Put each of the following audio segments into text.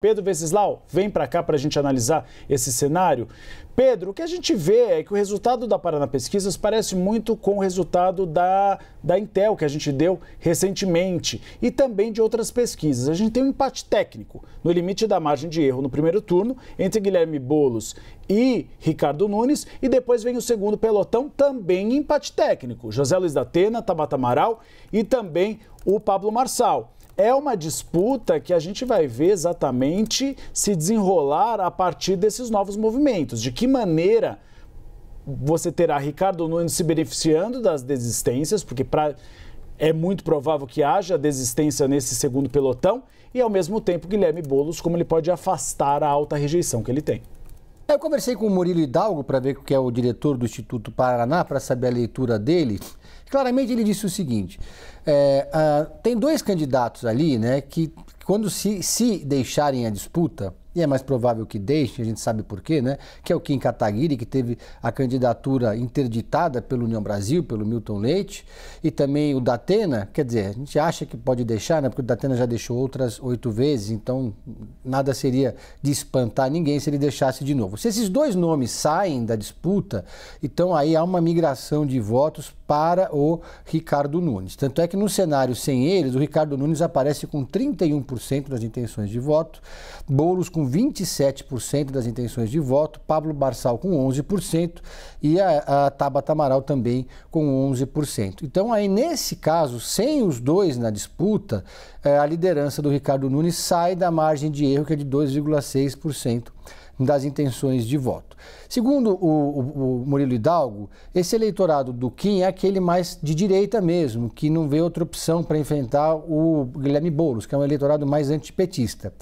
Pedro Venceslau, vem para cá para a gente analisar esse cenário. Pedro, o que a gente vê é que o resultado da Paraná Pesquisas parece muito com o resultado da, da Intel, que a gente deu recentemente, e também de outras pesquisas. A gente tem um empate técnico no limite da margem de erro no primeiro turno entre Guilherme Bolos e Ricardo Nunes, e depois vem o segundo pelotão, também empate técnico. José Luiz da Atena, Tabata Amaral e também o Pablo Marçal é uma disputa que a gente vai ver exatamente se desenrolar a partir desses novos movimentos. De que maneira você terá Ricardo Nunes se beneficiando das desistências, porque pra, é muito provável que haja desistência nesse segundo pelotão, e ao mesmo tempo Guilherme Boulos, como ele pode afastar a alta rejeição que ele tem. Eu conversei com o Murilo Hidalgo para ver o que é o diretor do Instituto Paraná, para saber a leitura dele. Claramente ele disse o seguinte: é, ah, tem dois candidatos ali, né, que quando se, se deixarem a disputa, e é mais provável que deixe, a gente sabe por quê, né? Que é o Kim Kataguiri, que teve a candidatura interditada pelo União Brasil, pelo Milton Leite, e também o Datena, quer dizer, a gente acha que pode deixar, né? Porque o Datena já deixou outras oito vezes, então nada seria de espantar ninguém se ele deixasse de novo. Se esses dois nomes saem da disputa, então aí há uma migração de votos para o Ricardo Nunes. Tanto é que no cenário sem eles, o Ricardo Nunes aparece com 31% das intenções de voto, Boulos com 27% das intenções de voto, Pablo Barçal com 11% e a, a Tabata Amaral também com 11%. Então, aí nesse caso, sem os dois na disputa, eh, a liderança do Ricardo Nunes sai da margem de erro, que é de 2,6% das intenções de voto. Segundo o, o, o, Murilo Hidalgo, esse eleitorado do Kim é aquele mais de direita mesmo, que não vê outra opção para enfrentar o Guilherme Boulos, que é um eleitorado mais antipetista.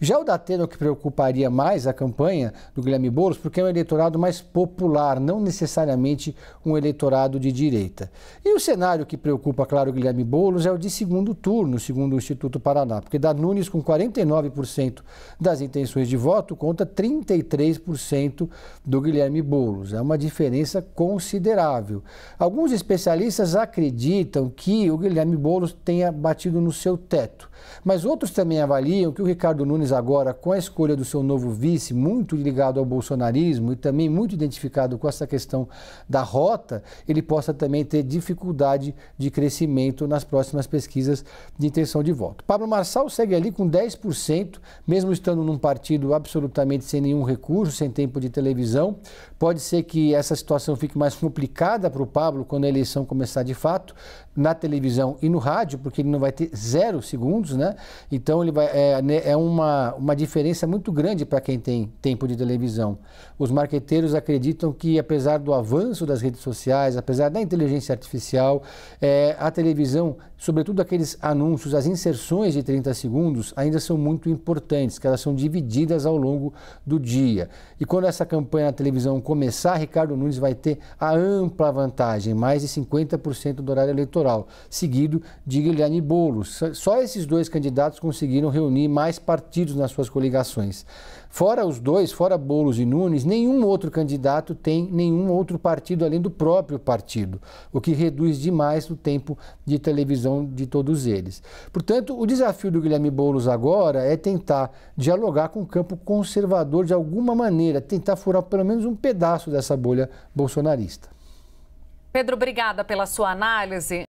Já o da Atena, o que preocuparia mais a campanha do Guilherme Boulos, porque é um eleitorado mais popular, não necessariamente um eleitorado de direita. E o cenário que preocupa, claro, o Guilherme Boulos é o de segundo turno, segundo o Instituto Paraná, porque da Nunes com 49% das intenções de voto conta 30 33% do Guilherme Boulos. É uma diferença considerável. Alguns especialistas acreditam que o Guilherme Boulos tenha batido no seu teto, mas outros também avaliam que o Ricardo Nunes, agora, com a escolha do seu novo vice, muito ligado ao bolsonarismo e também muito identificado com essa questão da rota, ele possa também ter dificuldade de crescimento nas próximas pesquisas de intenção de voto. Pablo Marçal segue ali com 10%, mesmo estando num partido absolutamente sem nenhum nenhum recurso, sem tempo de televisão. Pode ser que essa situação fique mais complicada para o Pablo quando a eleição começar de fato, na televisão e no rádio, porque ele não vai ter zero segundos, né? Então ele vai, é, né, é uma, uma diferença muito grande para quem tem tempo de televisão. Os marqueteiros acreditam que, apesar do avanço das redes sociais, apesar da inteligência artificial, é, a televisão, sobretudo aqueles anúncios, as inserções de 30 segundos, ainda são muito importantes, que elas são divididas ao longo do dia dia. E quando essa campanha na televisão começar, Ricardo Nunes vai ter a ampla vantagem, mais de 50% do horário eleitoral, seguido de Guilherme Boulos. Só esses dois candidatos conseguiram reunir mais partidos nas suas coligações. Fora os dois, fora Boulos e Nunes, nenhum outro candidato tem nenhum outro partido além do próprio partido, o que reduz demais o tempo de televisão de todos eles. Portanto, o desafio do Guilherme Boulos agora é tentar dialogar com o campo conservador de alguma maneira, tentar furar pelo menos um pedaço dessa bolha bolsonarista. Pedro, obrigada pela sua análise.